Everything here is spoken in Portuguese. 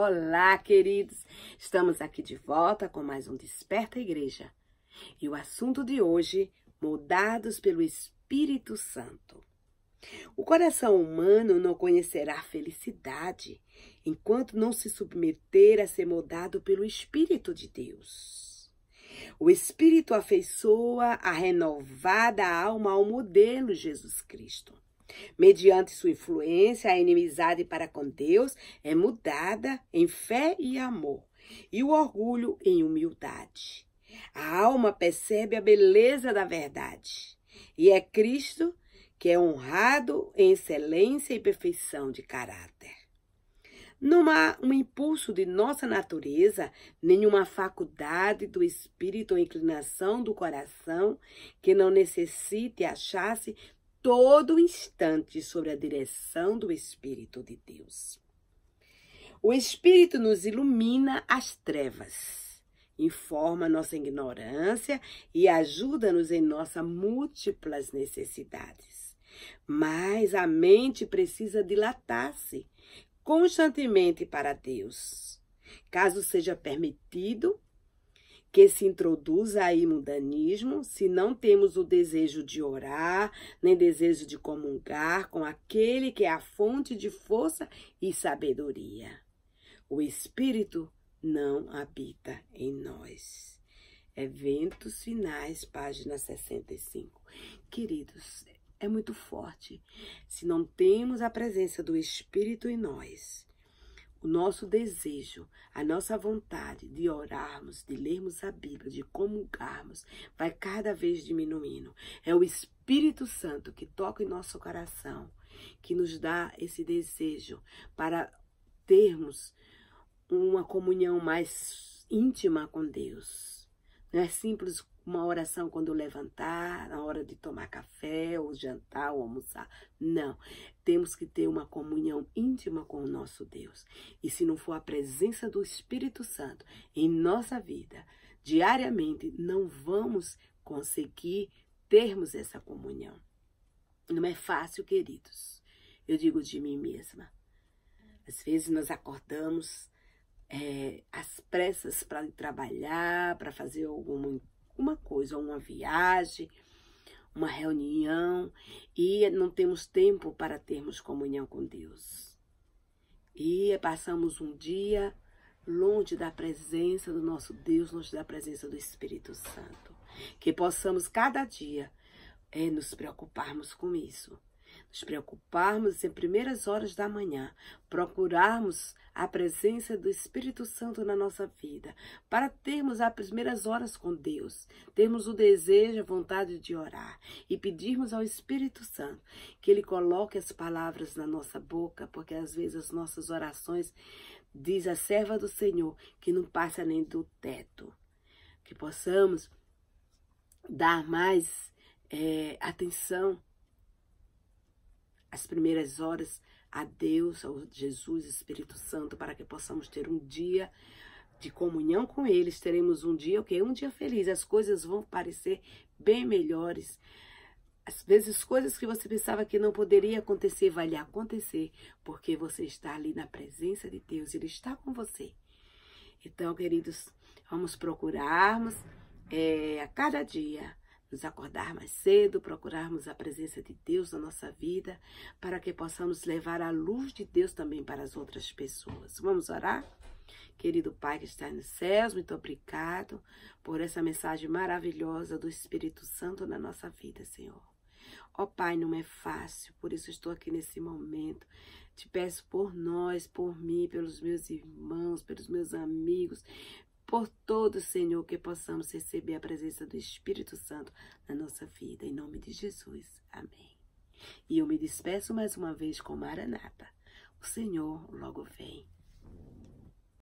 Olá, queridos! Estamos aqui de volta com mais um Desperta Igreja. E o assunto de hoje, mudados pelo Espírito Santo. O coração humano não conhecerá felicidade enquanto não se submeter a ser mudado pelo Espírito de Deus. O Espírito afeiçoa a renovada alma ao modelo Jesus Cristo. Mediante sua influência, a inimizade para com Deus é mudada em fé e amor, e o orgulho em humildade. A alma percebe a beleza da verdade, e é Cristo que é honrado em excelência e perfeição de caráter. Não há um impulso de nossa natureza, nenhuma faculdade do espírito ou inclinação do coração que não necessite achar-se todo instante sobre a direção do Espírito de Deus. O Espírito nos ilumina as trevas, informa nossa ignorância e ajuda-nos em nossas múltiplas necessidades. Mas a mente precisa dilatar-se constantemente para Deus. Caso seja permitido que se introduza aí mundanismo, se não temos o desejo de orar, nem desejo de comungar com aquele que é a fonte de força e sabedoria. O Espírito não habita em nós. Eventos finais, página 65. Queridos, é muito forte. Se não temos a presença do Espírito em nós, nosso desejo, a nossa vontade de orarmos, de lermos a Bíblia, de comungarmos, vai cada vez diminuindo. É o Espírito Santo que toca em nosso coração, que nos dá esse desejo para termos uma comunhão mais íntima com Deus. Não é simples uma oração quando levantar, na hora de tomar café, ou jantar, ou almoçar. Não. Temos que ter uma comunhão íntima com o nosso Deus. E se não for a presença do Espírito Santo em nossa vida, diariamente, não vamos conseguir termos essa comunhão. Não é fácil, queridos. Eu digo de mim mesma. Às vezes nós acordamos é, às pressas para trabalhar, para fazer algum uma coisa, uma viagem, uma reunião, e não temos tempo para termos comunhão com Deus. E passamos um dia longe da presença do nosso Deus, longe da presença do Espírito Santo. Que possamos cada dia é, nos preocuparmos com isso nos preocuparmos em primeiras horas da manhã, procurarmos a presença do Espírito Santo na nossa vida, para termos as primeiras horas com Deus, termos o desejo, a vontade de orar e pedirmos ao Espírito Santo que ele coloque as palavras na nossa boca, porque às vezes as nossas orações diz a serva do Senhor que não passa nem do teto. Que possamos dar mais é, atenção as primeiras horas a Deus, ao Jesus, Espírito Santo, para que possamos ter um dia de comunhão com eles, teremos um dia, ok? Um dia feliz, as coisas vão parecer bem melhores. Às vezes, coisas que você pensava que não poderia acontecer, vai lhe acontecer, porque você está ali na presença de Deus, Ele está com você. Então, queridos, vamos procurarmos é, a cada dia nos acordar mais cedo, procurarmos a presença de Deus na nossa vida, para que possamos levar a luz de Deus também para as outras pessoas. Vamos orar? Querido Pai que está nos céus, muito obrigado por essa mensagem maravilhosa do Espírito Santo na nossa vida, Senhor. Ó oh, Pai, não é fácil, por isso estou aqui nesse momento. Te peço por nós, por mim, pelos meus irmãos, pelos meus amigos, por todos, Senhor, que possamos receber a presença do Espírito Santo na nossa vida. Em nome de Jesus. Amém. E eu me despeço mais uma vez com Maranata. O Senhor logo vem.